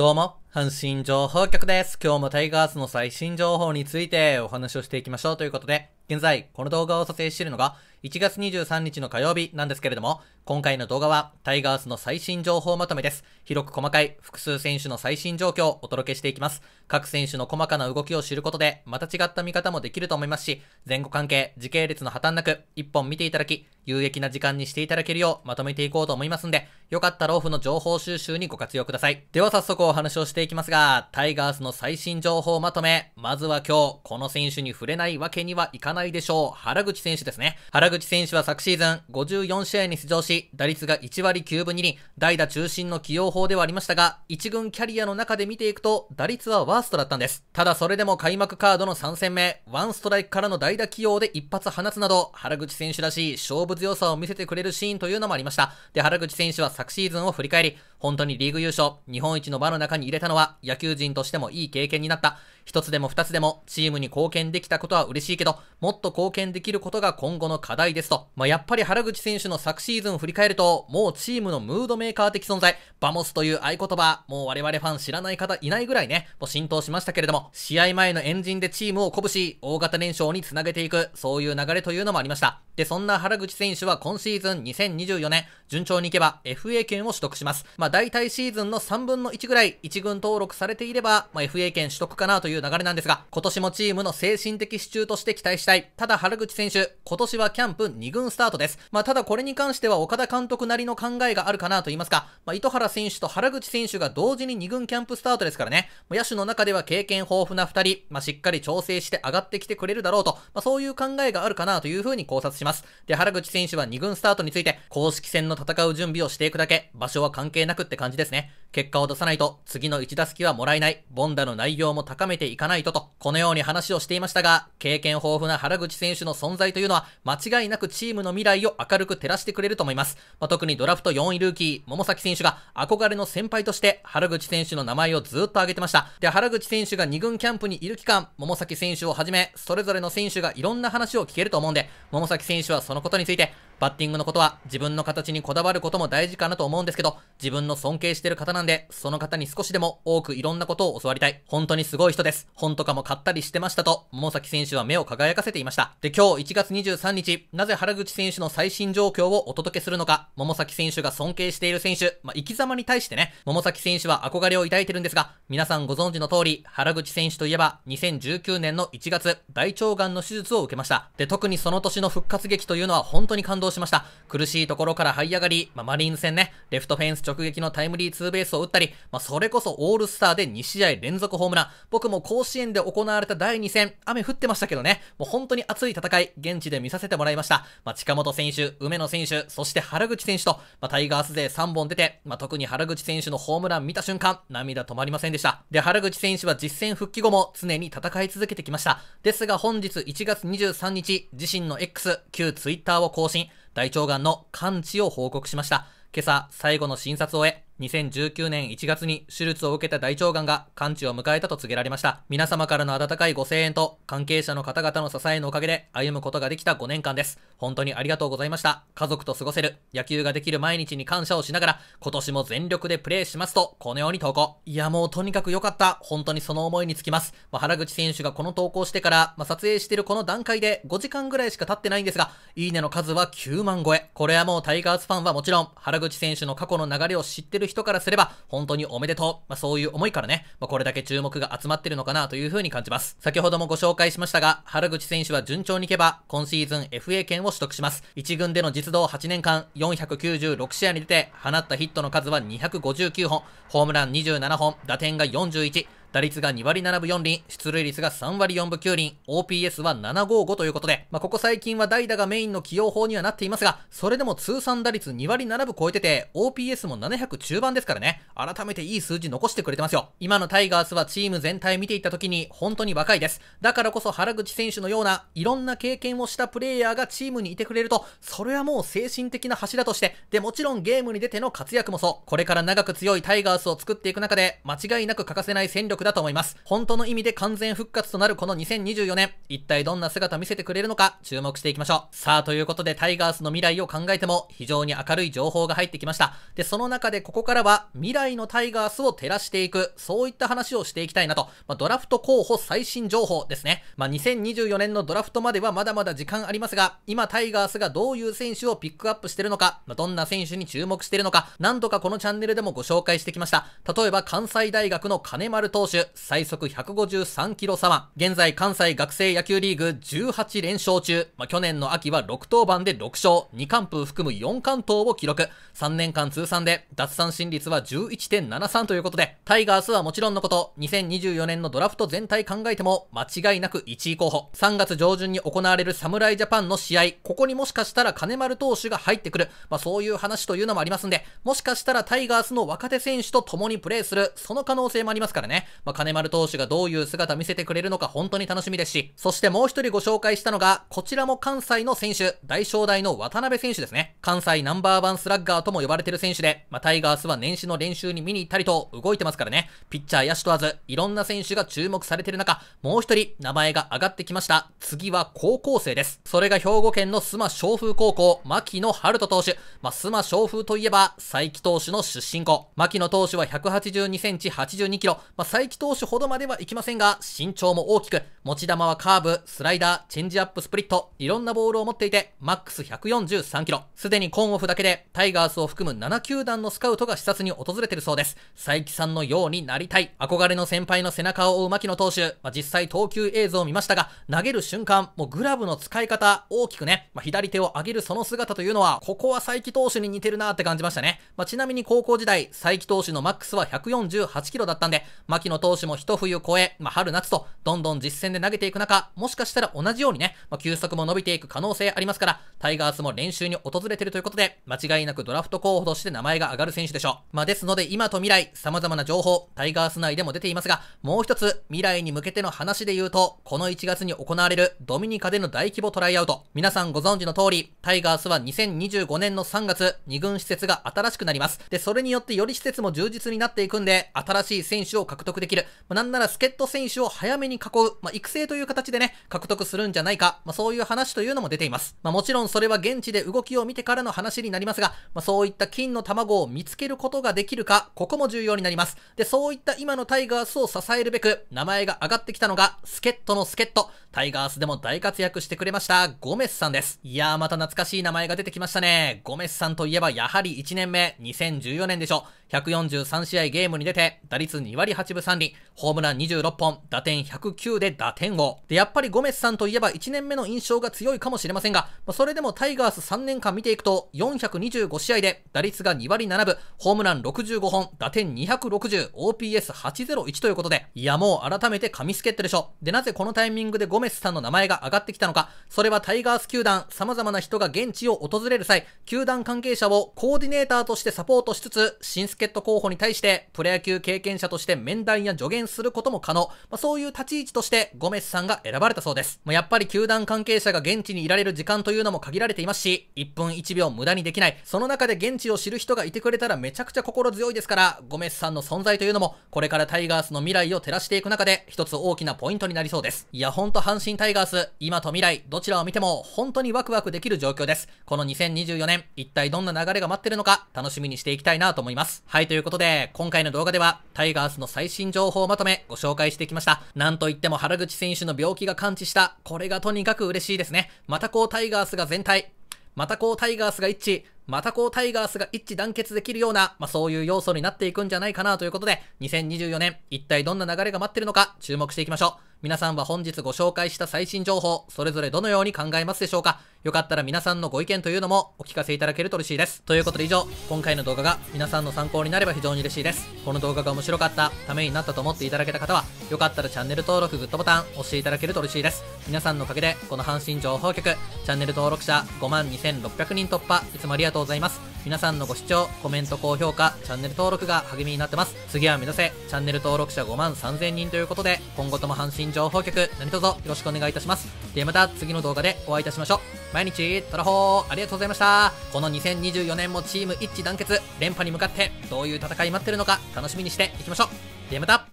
どうも。阪神情報局です。今日もタイガースの最新情報についてお話をしていきましょうということで、現在この動画を撮影しているのが1月23日の火曜日なんですけれども、今回の動画はタイガースの最新情報まとめです。広く細かい複数選手の最新状況をお届けしていきます。各選手の細かな動きを知ることで、また違った見方もできると思いますし、前後関係、時系列の破綻なく、一本見ていただき、有益な時間にしていただけるようまとめていこうと思いますんで、よかったらオフの情報収集にご活用ください。では早速お話をしてしていきますが、タイガースの最新情報をまとめ。まずは今日、この選手に触れないわけにはいかないでしょう。原口選手ですね。原口選手は昨シーズン54試合に出場し、打率が1割9分2厘、代打中心の起用法ではありましたが、1軍キャリアの中で見ていくと、打率はワーストだったんです。ただそれでも開幕カードの3戦目、ワンストライクからの代打起用で一発放つなど、原口選手らしい勝負強さを見せてくれるシーンというのもありました。で、原口選手は昨シーズンを振り返り、本当にリーグ優勝、日本一の場の中に入れたのは野球人としてもいい経験になった。一つでも二つでもチームに貢献できたことは嬉しいけど、もっと貢献できることが今後の課題ですと。まあ、やっぱり原口選手の昨シーズン振り返ると、もうチームのムードメーカー的存在、バモスという合言葉、もう我々ファン知らない方いないぐらいね、もう浸透しましたけれども、試合前のエンジンでチームを鼓舞し、大型連勝につなげていく、そういう流れというのもありました。で、そんな原口選手は今シーズン2024年、順調にいけば FA 権を取得します。まあ、大体シーズンの3分の1ぐらい、1軍登録されていれば、まあ、FA 権取得かなといういう流れなんですが、今年もチームの精神的支柱として期待したい。ただ原口選手、今年はキャンプ2軍スタートです。まあ、ただこれに関しては岡田監督なりの考えがあるかなと言いますか、まあ、糸原選手と原口選手が同時に2軍キャンプスタートですからね、野手の中では経験豊富な2人、まあ、しっかり調整して上がってきてくれるだろうと、まあ、そういう考えがあるかなというふうに考察します。で、原口選手は2軍スタートについて、公式戦の戦う準備をしていくだけ、場所は関係なくって感じですね。結果を出さないと次の1打席はもらえない、ボンダの内容も高めていかないとと、このように話をしていましたが、経験豊富な原口選手の存在というのは、間違いなくチームの未来を明るく照らしてくれると思います。まあ、特にドラフト4位ルーキー、桃崎選手が憧れの先輩として原口選手の名前をずっと挙げてました。で、原口選手が2軍キャンプにいる期間、桃崎選手をはじめ、それぞれの選手がいろんな話を聞けると思うんで、桃崎選手はそのことについて、バッティングのことは自分の形にこだわることも大事かなと思うんですけど、自分の尊敬してる方なんで、その方に少しでも多くいろんなことを教わりたい。本当にすごい人です。本とかも買ったりしてましたと、桃崎選手は目を輝かせていました。で、今日1月23日、なぜ原口選手の最新状況をお届けするのか、桃崎選手が尊敬している選手、まあ、生き様に対してね、桃崎選手は憧れを抱いてるんですが、皆さんご存知の通り、原口選手といえば、2019年の1月、大腸がんの手術を受けました。で、特にその年の復活劇というのは本当に感動動しました。苦しいところから這い上がり、まあ、マリーンズ戦ね、レフトフェンス直撃のタイムリーツーベースを打ったり、まあ、それこそオールスターで2試合連続ホームラン。僕も甲子園で行われた第2戦、雨降ってましたけどね、もう本当に熱い戦い、現地で見させてもらいました。まあ、近本選手、梅野選手、そして原口選手と、まあ、タイガース勢3本出て、まあ、特に原口選手のホームラン見た瞬間、涙止まりませんでした。で、原口選手は実戦復帰後も常に戦い続けてきました。ですが本日1月23日、自身の X、旧 Twitter を更新。大腸がんの完治を報告しました。今朝、最後の診察を終え、2019年1月に手術を受けた大腸がんが完治を迎えたと告げられました。皆様からの温かいご声援と関係者の方々の支えのおかげで歩むことができた5年間です。本当にありがとうございました。家族と過ごせる、野球ができる毎日に感謝をしながら、今年も全力でプレーしますと、このように投稿。いやもうとにかく良かった。本当にその思いにつきます。まあ、原口選手がこの投稿してから、まあ、撮影してるこの段階で5時間ぐらいしか経ってないんですが、いいねの数は9万超え。これはもうタイガースファンはもちろん、原口選手の過去の流れを知ってる人からすれば、本当におめでとう。まあ、そういう思いからね、まあ、これだけ注目が集まってるのかなというふうに感じます。先ほどもご紹介しましたが、原口選手は順調にいけば、今シーズン FA 権を取得します。1軍での実動8年間、496試合に出て、放ったヒットの数は259本、ホームラン27本、打点が41、打率が2割7分4厘、出塁率が3割4分9厘、OPS は755ということで、まあ、ここ最近は代打がメインの起用法にはなっていますが、それでも通算打率2割7分超えてて、OPS も700中盤ですからね、改めていい数字残してくれてますよ。今のタイガースはチーム全体見ていった時に本当に若いです。だからこそ原口選手のようないろんな経験をしたプレイヤーがチームにいてくれると、それはもう精神的な柱として、で、もちろんゲームに出ての活躍もそう。これから長く強いタイガースを作っていく中で、間違いなく欠かせない戦力だと思います。本当の意味で完全復活となるこの2024年、一体どんな姿見せてくれるのか注目していきましょう。さあ、ということでタイガースの未来を考えても非常に明るい情報が入ってきました。で、その中でここからは未来のタイガースを照らしていく、そういった話をしていきたいなと、まあ、ドラフト候補最新情報ですね。まあ、2024年のドラフトまではまだまだ時間ありますが、今タイガースがどういう選手をピックアップしてるのか、まあ、どんな選手に注目してるのか、何度かこのチャンネルでもご紹介してきました。例えば関西大学の金丸投手手、最速153キロ左腕。現在関西学生野球リーグ18連勝中。まあ、去年の秋は6登板で6勝、2完封含む4完投を記録。3年間通算で脱三振率は11.73ということで、タイガースはもちろんのこと、2024年のドラフト全体考えても間違いなく1位候補。3月上旬に行われる侍ジャパンの試合、ここにもしかしたら金丸投手が入ってくる。まあ、そういう話というのもありますんで、もしかしたらタイガースの若手選手と共にプレーする、その可能性もありますからね。まあ、金丸投手がどういう姿見せてくれるのか本当に楽しみですし、そしてもう一人ご紹介したのが、こちらも関西の選手、大正大の渡辺選手ですね。関西ナンバーワンスラッガーとも呼ばれてる選手で、まあ、タイガースは年始の練習に見に行ったりと動いてますからね。ピッチャーヤシ問わず、いろんな選手が注目されてる中、もう一人名前が上がってきました。次は高校生です。それが兵庫県の須磨昌風高校、牧野春人投手。まあ、須磨昌風といえば、佐伯投手の出身校。牧野投手は182センチ82キロ。まあ、佐伯木投手ほどまではいきませんが、身長も大きく、持ち球はカーブ、スライダー、チェンジアップ、スプリット、いろんなボールを持っていて、マックス143キロ。すでにコンオフだけで、タイガースを含む7球団のスカウトが視察に訪れているそうです。佐伯さんのようになりたい。憧れの先輩の背中を追う牧野投手、まあ、実際投球映像を見ましたが、投げる瞬間、もうグラブの使い方、大きくね、まあ、左手を上げるその姿というのは、ここは佐伯投手に似てるなって感じましたね。まあ、ちなみに高校時代、佐伯投手のマックスは148キロだったんで、牧野投手も一冬越え、まあ、春夏とどんどん実戦で投げていく中、もしかしたら同じようにね、まあ、球速も伸びていく可能性ありますから、タイガースも練習に訪れてるということで、間違いなくドラフト候補として名前が上がる選手でしょう。まあ、ですので今と未来、様々な情報、タイガース内でも出ていますが、もう一つ、未来に向けての話で言うと、この1月に行われるドミニカでの大規模トライアウト。皆さんご存知の通り、タイガースは2025年の3月、2軍施設が新しくなります。で、それによってより施設も充実になっていくんで、新しい選手を獲得できできる。まあ、なんなら助っ人選手を早めに囲う、まあ、育成という形でね、獲得するんじゃないか、まあ、そういう話というのも出ています。まあ、もちろんそれは現地で動きを見てからの話になりますが、まあ、そういった金の卵を見つけることができるか、ここも重要になります。で、そういった今のタイガースを支えるべく、名前が上がってきたのが、助っ人の助っ人、タイガースでも大活躍してくれました、ゴメスさんです。いやー、また懐かしい名前が出てきましたね。ゴメスさんといえば、やはり1年目、2014年でしょう。143試合ゲームに出て、打率2割8分3厘、ホームラン26本、打点109で打点王。で、やっぱりゴメスさんといえば1年目の印象が強いかもしれませんが、それでもタイガース3年間見ていくと、425試合で打率が2割7分、ホームラン65本、打点260、OPS801 ということで、いやもう改めて神助ってでしょ。で、なぜこのタイミングでゴメスさんの名前が上がってきたのか、それはタイガース球団、様々な人が現地を訪れる際、球団関係者をコーディネーターとしてサポートしつつ、新助ケット候補に対して、プロ野球経験者として面談や助言することも可能。まあ、そういう立ち位置として、ゴメスさんが選ばれたそうです。まあ、やっぱり球団関係者が現地にいられる時間というのも限られていますし、1分1秒無駄にできない。その中で現地を知る人がいてくれたらめちゃくちゃ心強いですから、ゴメスさんの存在というのも、これからタイガースの未来を照らしていく中で、一つ大きなポイントになりそうです。いや、ほんと阪神タイガース、今と未来、どちらを見ても、本当にワクワクできる状況です。この2024年、一体どんな流れが待ってるのか、楽しみにしていきたいなと思います。はい、ということで、今回の動画では、タイガースの最新情報をまとめご紹介してきました。なんといっても原口選手の病気が完治した。これがとにかく嬉しいですね。またこうタイガースが全体、またこうタイガースが一致、またこうタイガースが一致団結できるような、まあ、そういう要素になっていくんじゃないかなということで、2024年、一体どんな流れが待ってるのか、注目していきましょう。皆さんは本日ご紹介した最新情報、それぞれどのように考えますでしょうかよかったら皆さんのご意見というのもお聞かせいただけると嬉しいです。ということで以上、今回の動画が皆さんの参考になれば非常に嬉しいです。この動画が面白かった、ためになったと思っていただけた方は、よかったらチャンネル登録、グッドボタン押していただけると嬉しいです。皆さんのおかげで、この阪神情報局、チャンネル登録者5万2600人突破、いつもありがとうとうございます。皆さんのご視聴、コメント、高評価、チャンネル登録が励みになってます。次は目指せ、チャンネル登録者5万3000人ということで、今後とも阪神情報局、何卒よろしくお願いいたします。ではまた次の動画でお会いいたしましょう。毎日、トラホー、ありがとうございました。この2024年もチーム一致団結、連覇に向かって、どういう戦い待ってるのか、楽しみにしていきましょう。ではまた